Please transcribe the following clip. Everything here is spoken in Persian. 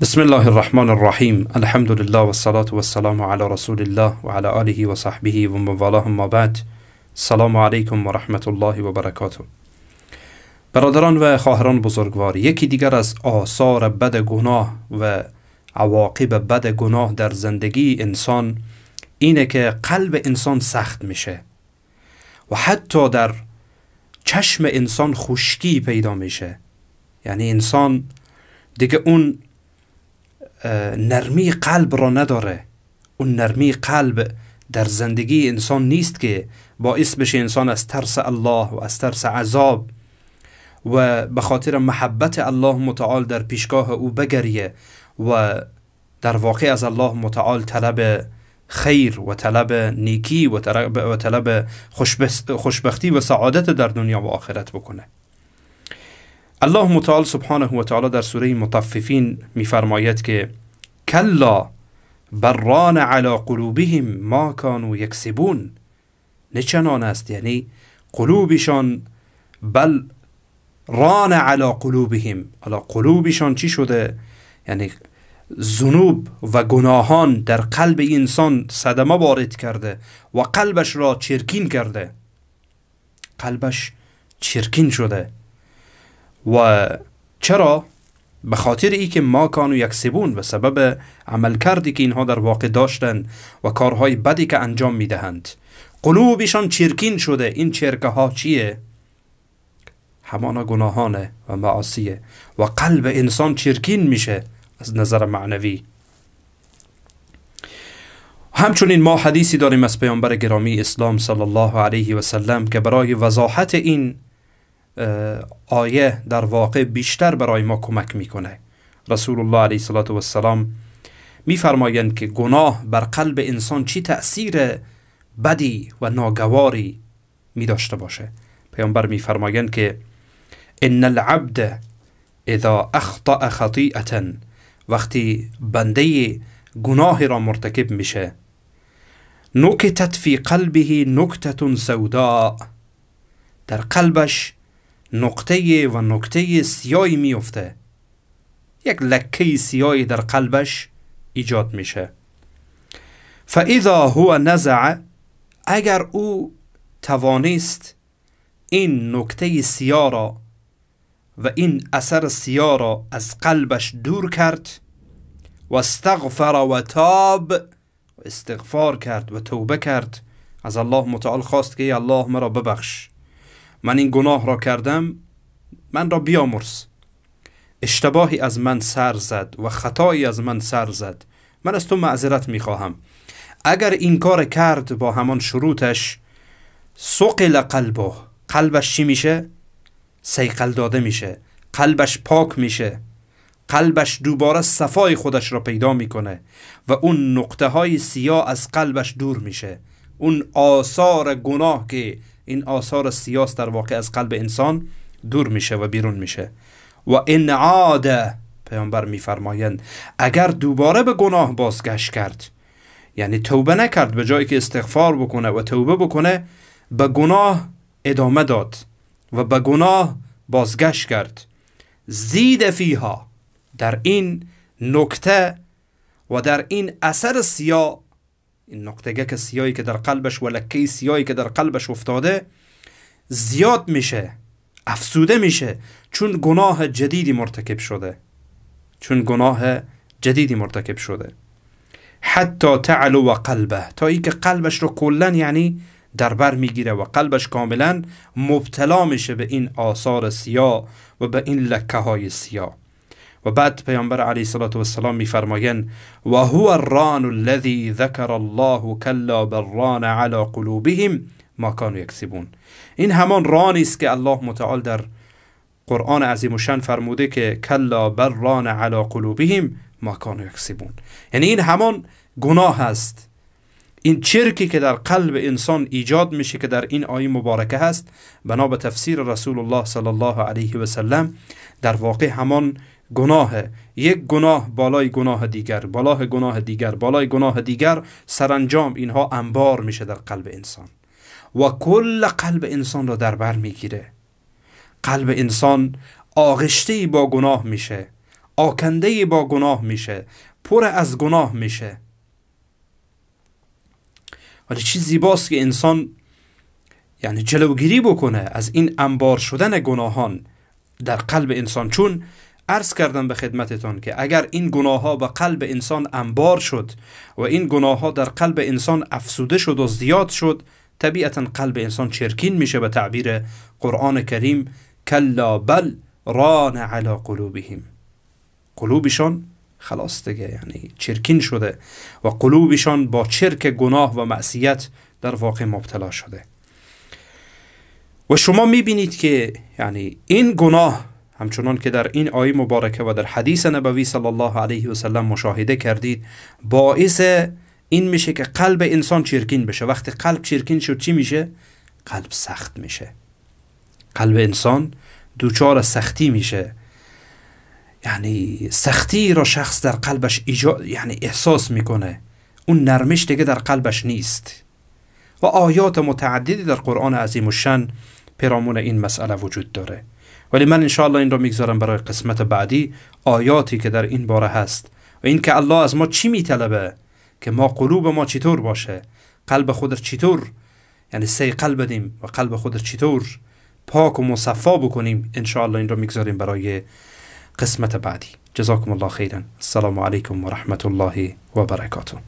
بسم الله الرحمن الرحیم الحمد لله و والسلام علی رسول الله و علی آله و صحبه و مواله ما بعد سلام علیکم و رحمت الله و برکاته برادران و خواهران بزرگوار یکی دیگر از آثار بد گناه و عواقب بد گناه در زندگی انسان اینه که قلب انسان سخت میشه و حتی در چشم انسان خشکی پیدا میشه یعنی انسان دیگه اون نرمی قلب را نداره اون نرمی قلب در زندگی انسان نیست که باعث بشه انسان از ترس الله و از ترس عذاب و به خاطر محبت الله متعال در پیشگاه او بگریه و در واقع از الله متعال طلب خیر و طلب نیکی و طلب خوشبختی و سعادت در دنیا و آخرت بکنه الله متعال سبحانه و تعالی در سوره مطففین میفرماید که کلا بران علی قلوبهم ما کانو یکسبون نه است یعنی قلوبشان بل ران علی قلوبهم علا قلوبشان چی شده یعنی زنوب و گناهان در قلب انسان صدمه وارد کرده و قلبش را چرکین کرده قلبش چرکین شده و چرا به خاطر ای که ما کانو سبون به سبب عملکردی که اینها در واقع داشتن و کارهای بدی که انجام میدهند قلوبشان چرکین شده این چرکه ها چیه همانا گناهانه و معاصیه و قلب انسان چرکین میشه از نظر معنوی همچنین ما حدیثی داریم از پیامبر گرامی اسلام صلی الله علیه و سلم که برای وضاحت این آیه در واقع بیشتر برای ما کمک میکنه رسول الله علیه صلات و السلام میفرمایند که گناه بر قلب انسان چی تأثیر بدی و ناگواری می داشته باشه پیامبر میفرمایند که ان العبد اذا اخطا خطیئتا وقتی بنده گناه را مرتکب میشه نکتت فی قلبه نکته سودا در قلبش نقطه و نقطه سیاهی میفته یک لکه سیاهی در قلبش ایجاد میشه فاذا هو نزع اگر او توانست این نقطه سیاه را و این اثر سیاه را از قلبش دور کرد و استغفر و تاب و استغفار کرد و توبه کرد از الله متعال خواست که الله مرا ببخش من این گناه را کردم من را بیامرس اشتباهی از من سر زد و خطایی از من سر زد من از تو معذرت می خواهم اگر این کار کرد با همان شروطش سقل قلبه قلبش چی میشه؟ سیقل داده میشه قلبش پاک میشه قلبش دوباره صفای خودش را پیدا میکنه و اون نقطه های سیاه از قلبش دور میشه اون آثار گناه که این آثار سیاس در واقع از قلب انسان دور میشه و بیرون میشه و عاده پیامبر میفرمایند اگر دوباره به گناه بازگشت کرد یعنی توبه نکرد به جایی که استغفار بکنه و توبه بکنه به گناه ادامه داد و به گناه بازگشت کرد زید فیها در این نکته و در این اثر سیا این گک سیایی که در قلبش و لکه سیایی که در قلبش افتاده زیاد میشه افسوده میشه چون گناه جدیدی مرتکب شده چون گناه جدیدی مرتکب شده حتی تعلو و قلبه تا اینکه قلبش رو کلا یعنی دربر میگیره و قلبش کاملا مبتلا میشه به این آثار سیا و به این لکه های سیاه و بعد پیامبر علیه صلوات و سلام میفرمایند و هو الران الذی ذکر الله کلا بران علی قلوبهم ما کانوا یکسبون این همان رانی است که الله متعال در قرآن عظیم شان فرموده که کلا بران علی قلوبهم ما کانوا یکسبون یعنی این همان گناه است این چرکی که در قلب انسان ایجاد میشه که در این آیه مبارکه هست بنا به تفسیر رسول الله صلی الله علیه و سلم در واقع همان گناه یک گناه بالای گناه دیگر بالای گناه دیگر بالای گناه دیگر سرانجام اینها انبار میشه در قلب انسان و کل قلب انسان را در بر میگیره قلب انسان آغشته با گناه میشه آکنده با گناه میشه پر از گناه میشه ولی چیز زیباست که انسان یعنی جلوگیری بکنه از این انبار شدن گناهان در قلب انسان چون ارز کردم به خدمتتان که اگر این گناه ها به قلب انسان انبار شد و این گناه ها در قلب انسان افسوده شد و زیاد شد طبیعتا قلب انسان چرکین میشه به تعبیر قرآن کریم کلا بل ران علی قلوبهم قلوبشان خلاص دیگه یعنی چرکین شده و قلوبشان با چرک گناه و معصیت در واقع مبتلا شده و شما میبینید که یعنی این گناه همچنان که در این آیه مبارکه و در حدیث نبوی صلی الله علیه و سلم مشاهده کردید باعث این میشه که قلب انسان چرکین بشه وقتی قلب چرکین شد چی میشه قلب سخت میشه قلب انسان دوچار سختی میشه یعنی سختی را شخص در قلبش یعنی احساس میکنه اون نرمش دیگه در قلبش نیست و آیات متعددی در قرآن عظیم و شن پیرامون این مسئله وجود داره ولی من انشاءالله این رو میگذارم برای قسمت بعدی آیاتی که در این باره هست و این که الله از ما چی میطلبه که ما قلوب ما چطور باشه قلب خود چطور یعنی قلب بدیم و قلب خود چطور پاک و مصفا بکنیم انشاءالله این رو میگذاریم برای قسمت بعدی جزاکم الله خیرا السلام و رحمت الله و برکاته